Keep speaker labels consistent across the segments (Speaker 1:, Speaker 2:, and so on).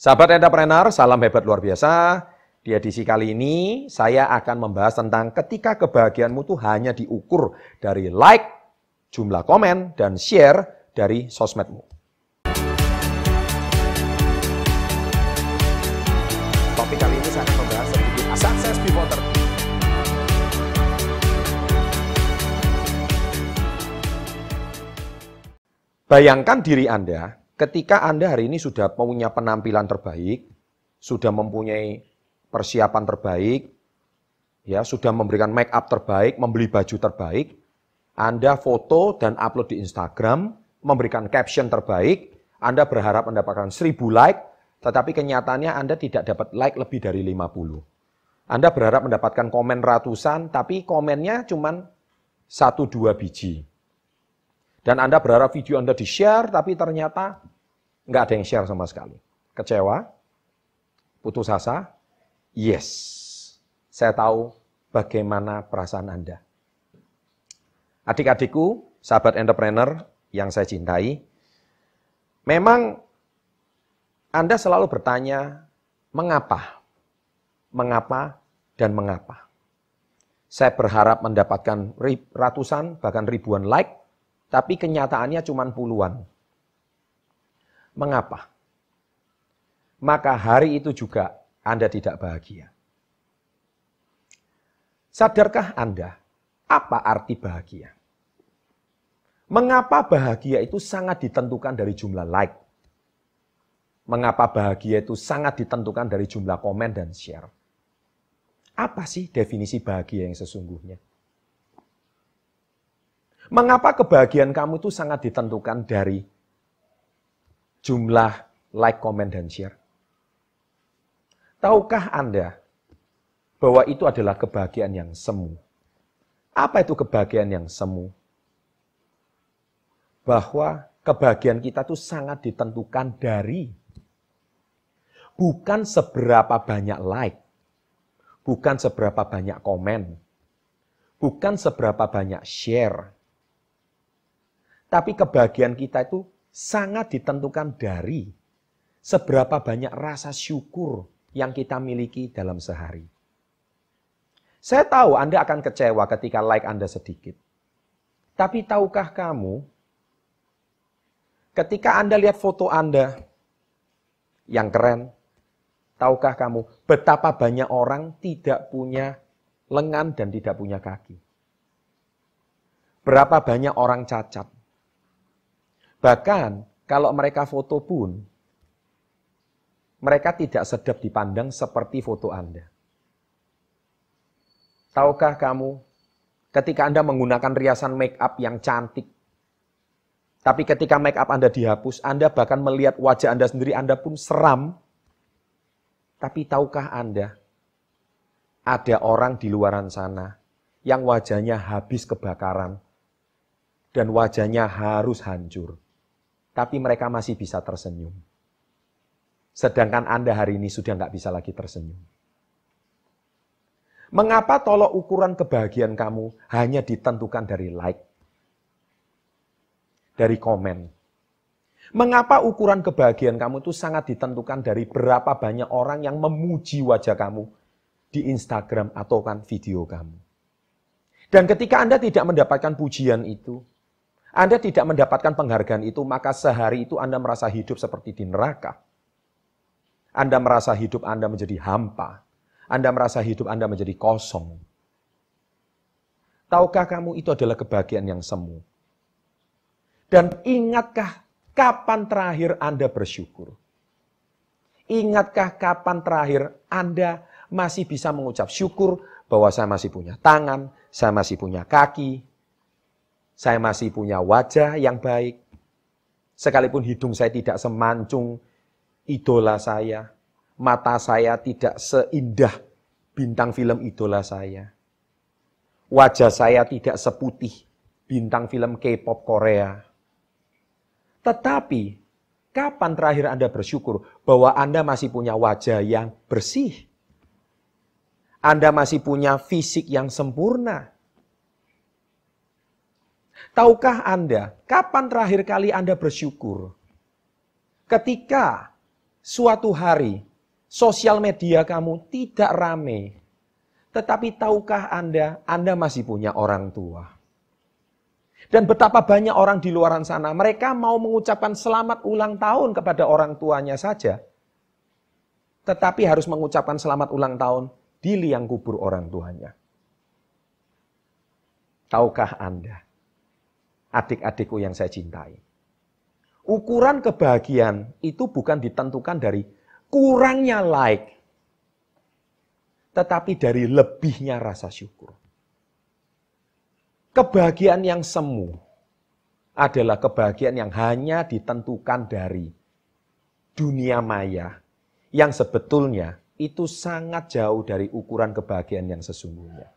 Speaker 1: Sahabat entrepreneur, salam hebat luar biasa. Di edisi kali ini, saya akan membahas tentang ketika kebahagiaanmu itu hanya diukur dari like, jumlah komen, dan share dari sosmedmu. Topik kali ini saya akan membahas sedikit sukses pivoter. Bayangkan diri Anda Ketika Anda hari ini sudah punya penampilan terbaik, sudah mempunyai persiapan terbaik, ya sudah memberikan make up terbaik, membeli baju terbaik, Anda foto dan upload di Instagram, memberikan caption terbaik, Anda berharap mendapatkan 1000 like, tetapi kenyataannya Anda tidak dapat like lebih dari 50. Anda berharap mendapatkan komen ratusan, tapi komennya cuma satu dua biji. Dan Anda berharap video Anda di-share, tapi ternyata nggak ada yang share sama sekali. Kecewa, putus asa, yes. Saya tahu bagaimana perasaan Anda. Adik-adikku, sahabat entrepreneur yang saya cintai, memang Anda selalu bertanya, mengapa, mengapa, dan mengapa. Saya berharap mendapatkan ratusan, bahkan ribuan like, tapi kenyataannya cuma puluhan. Mengapa? Maka hari itu juga Anda tidak bahagia. Sadarkah Anda apa arti bahagia? Mengapa bahagia itu sangat ditentukan dari jumlah like? Mengapa bahagia itu sangat ditentukan dari jumlah komen dan share? Apa sih definisi bahagia yang sesungguhnya? Mengapa kebahagiaan kamu itu sangat ditentukan dari jumlah like, comment, dan share? Tahukah Anda bahwa itu adalah kebahagiaan yang semu? Apa itu kebahagiaan yang semu? Bahwa kebahagiaan kita itu sangat ditentukan dari bukan seberapa banyak like, bukan seberapa banyak komen, bukan seberapa banyak share, tapi kebahagiaan kita itu sangat ditentukan dari seberapa banyak rasa syukur yang kita miliki dalam sehari. Saya tahu Anda akan kecewa ketika like Anda sedikit. Tapi tahukah kamu, ketika Anda lihat foto Anda yang keren, tahukah kamu betapa banyak orang tidak punya lengan dan tidak punya kaki? Berapa banyak orang cacat? Bahkan kalau mereka foto pun, mereka tidak sedap dipandang seperti foto Anda. Tahukah kamu, ketika Anda menggunakan riasan make up yang cantik, tapi ketika make up Anda dihapus, Anda bahkan melihat wajah Anda sendiri, Anda pun seram. Tapi tahukah Anda, ada orang di luaran sana yang wajahnya habis kebakaran dan wajahnya harus hancur tapi mereka masih bisa tersenyum. Sedangkan Anda hari ini sudah nggak bisa lagi tersenyum. Mengapa tolok ukuran kebahagiaan kamu hanya ditentukan dari like, dari komen? Mengapa ukuran kebahagiaan kamu itu sangat ditentukan dari berapa banyak orang yang memuji wajah kamu di Instagram atau kan video kamu? Dan ketika Anda tidak mendapatkan pujian itu, anda tidak mendapatkan penghargaan itu, maka sehari itu Anda merasa hidup seperti di neraka. Anda merasa hidup Anda menjadi hampa. Anda merasa hidup Anda menjadi kosong. Tahukah kamu itu adalah kebahagiaan yang semu? Dan ingatkah kapan terakhir Anda bersyukur? Ingatkah kapan terakhir Anda masih bisa mengucap syukur bahwa saya masih punya tangan, saya masih punya kaki, saya masih punya wajah yang baik. Sekalipun hidung saya tidak semancung idola saya, mata saya tidak seindah bintang film idola saya. Wajah saya tidak seputih bintang film K-pop Korea. Tetapi, kapan terakhir Anda bersyukur bahwa Anda masih punya wajah yang bersih? Anda masih punya fisik yang sempurna. Tahukah Anda kapan terakhir kali Anda bersyukur? Ketika suatu hari sosial media kamu tidak rame, tetapi tahukah Anda, Anda masih punya orang tua? Dan betapa banyak orang di luar sana, mereka mau mengucapkan selamat ulang tahun kepada orang tuanya saja. Tetapi harus mengucapkan selamat ulang tahun di liang kubur orang tuanya. Tahukah Anda? adik-adikku yang saya cintai. Ukuran kebahagiaan itu bukan ditentukan dari kurangnya like, tetapi dari lebihnya rasa syukur. Kebahagiaan yang semu adalah kebahagiaan yang hanya ditentukan dari dunia maya yang sebetulnya itu sangat jauh dari ukuran kebahagiaan yang sesungguhnya.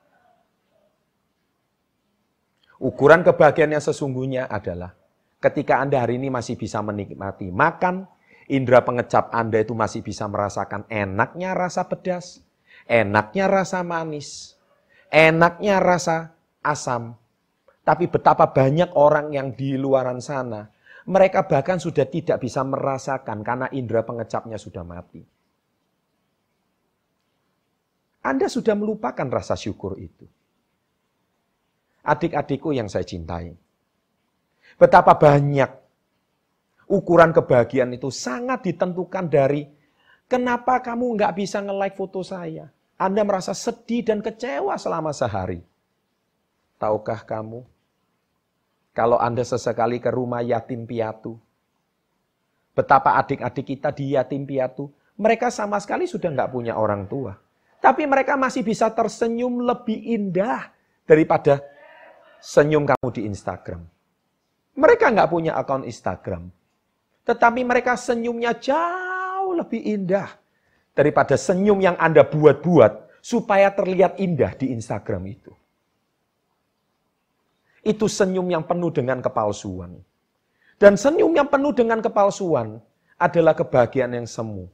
Speaker 1: Ukuran kebahagiaan yang sesungguhnya adalah ketika Anda hari ini masih bisa menikmati makan, indera pengecap Anda itu masih bisa merasakan enaknya rasa pedas, enaknya rasa manis, enaknya rasa asam. Tapi betapa banyak orang yang di luaran sana, mereka bahkan sudah tidak bisa merasakan karena indera pengecapnya sudah mati. Anda sudah melupakan rasa syukur itu adik-adikku yang saya cintai. Betapa banyak ukuran kebahagiaan itu sangat ditentukan dari kenapa kamu nggak bisa nge-like foto saya. Anda merasa sedih dan kecewa selama sehari. Tahukah kamu, kalau Anda sesekali ke rumah yatim piatu, betapa adik-adik kita di yatim piatu, mereka sama sekali sudah nggak punya orang tua. Tapi mereka masih bisa tersenyum lebih indah daripada senyum kamu di Instagram. Mereka nggak punya akun Instagram. Tetapi mereka senyumnya jauh lebih indah daripada senyum yang Anda buat-buat supaya terlihat indah di Instagram itu. Itu senyum yang penuh dengan kepalsuan. Dan senyum yang penuh dengan kepalsuan adalah kebahagiaan yang semu.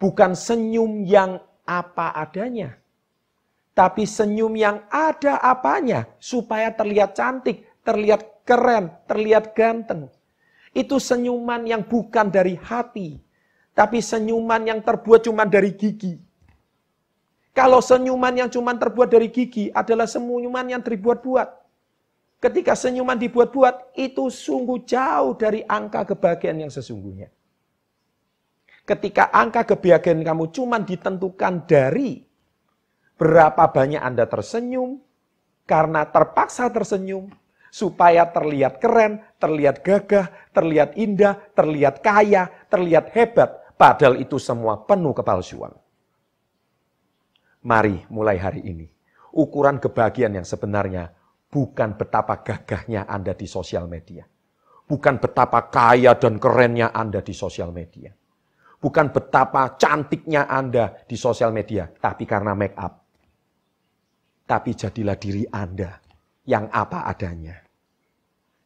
Speaker 1: Bukan senyum yang apa adanya. Tapi senyum yang ada apanya supaya terlihat cantik, terlihat keren, terlihat ganteng. Itu senyuman yang bukan dari hati, tapi senyuman yang terbuat cuma dari gigi. Kalau senyuman yang cuma terbuat dari gigi adalah senyuman yang dibuat-buat. Ketika senyuman dibuat-buat, itu sungguh jauh dari angka kebahagiaan yang sesungguhnya. Ketika angka kebahagiaan kamu cuma ditentukan dari Berapa banyak Anda tersenyum karena terpaksa tersenyum supaya terlihat keren, terlihat gagah, terlihat indah, terlihat kaya, terlihat hebat. Padahal itu semua penuh kepalsuan. Mari mulai hari ini. Ukuran kebahagiaan yang sebenarnya bukan betapa gagahnya Anda di sosial media. Bukan betapa kaya dan kerennya Anda di sosial media. Bukan betapa cantiknya Anda di sosial media, tapi karena make up tapi jadilah diri Anda yang apa adanya.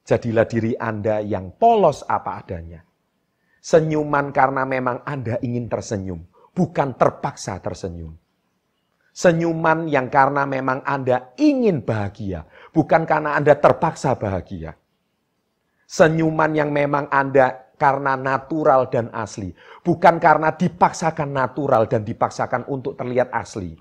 Speaker 1: Jadilah diri Anda yang polos apa adanya. Senyuman karena memang Anda ingin tersenyum, bukan terpaksa tersenyum. Senyuman yang karena memang Anda ingin bahagia, bukan karena Anda terpaksa bahagia. Senyuman yang memang Anda karena natural dan asli, bukan karena dipaksakan natural dan dipaksakan untuk terlihat asli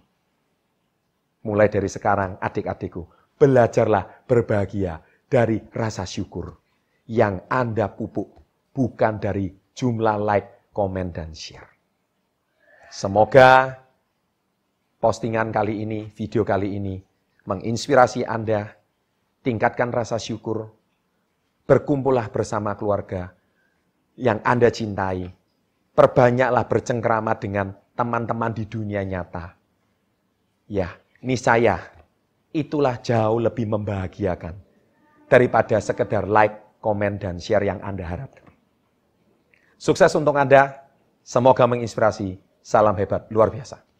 Speaker 1: mulai dari sekarang adik-adikku, belajarlah berbahagia dari rasa syukur yang Anda pupuk, bukan dari jumlah like, komen, dan share. Semoga postingan kali ini, video kali ini, menginspirasi Anda, tingkatkan rasa syukur, berkumpullah bersama keluarga yang Anda cintai, perbanyaklah bercengkrama dengan teman-teman di dunia nyata. Ya, niscaya itulah jauh lebih membahagiakan daripada sekedar like, komen, dan share yang Anda harapkan. Sukses untuk Anda, semoga menginspirasi. Salam hebat, luar biasa.